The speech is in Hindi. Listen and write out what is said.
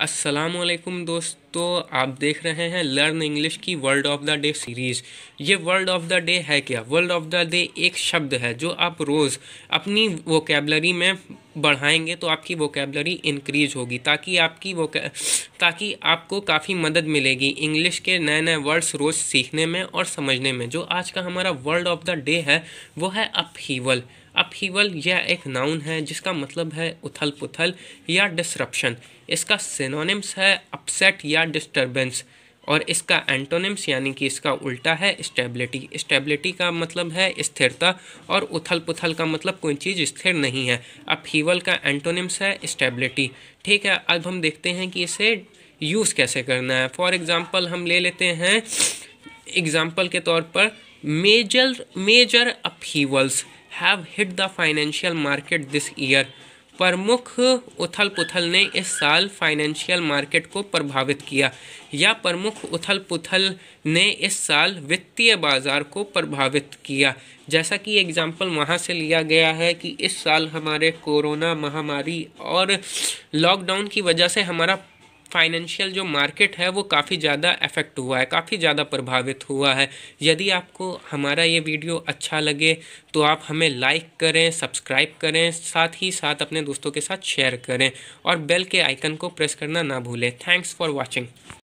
असलकुम दोस्तों आप देख रहे हैं लर्न इंग्लिश की world of the day series ये वर्ल्ड ऑफ द डे है क्या वर्ल्ड ऑफ द डे एक शब्द है जो आप रोज़ अपनी वोकेबलरी में बढ़ाएंगे तो आपकी वोकेबलरी इंक्रीज होगी ताकि आपकी वो ताकि आपको काफ़ी मदद मिलेगी इंग्लिश के नए नए वर्ड्स रोज़ सीखने में और समझने में जो आज का हमारा वर्ल्ड ऑफ द डे है वो है अपहीवल अपहीवल यह एक नाउन है जिसका मतलब है उथल पुथल या डिसरप्शन इसका सिनोनिम्स है अपसेट या डिस्टर्बेंस और इसका एंटोनिम्स यानी कि इसका उल्टा है स्टेबिलिटी स्टेबिलिटी का मतलब है स्थिरता और उथल पुथल का मतलब कोई चीज़ स्थिर नहीं है अपहीवल का एंटोनिम्स है स्टेबिलिटी ठीक है अब हम देखते हैं कि इसे यूज़ कैसे करना है फॉर एग्ज़ाम्पल हम ले लेते हैं एग्ज़ाम्पल के तौर पर major major upheavals have hit the financial market this year प्रमुख उथल पुथल ने इस साल फाइनेंशियल मार्केट को प्रभावित किया या प्रमुख उथल पुथल ने इस साल वित्तीय बाजार को प्रभावित किया जैसा कि एग्जाम्पल वहाँ से लिया गया है कि इस साल हमारे कोरोना महामारी और लॉकडाउन की वजह से हमारा फाइनेंशियल जो मार्केट है वो काफ़ी ज़्यादा अफेक्ट हुआ है काफ़ी ज़्यादा प्रभावित हुआ है यदि आपको हमारा ये वीडियो अच्छा लगे तो आप हमें लाइक करें सब्सक्राइब करें साथ ही साथ अपने दोस्तों के साथ शेयर करें और बेल के आइकन को प्रेस करना ना भूलें थैंक्स फॉर वॉचिंग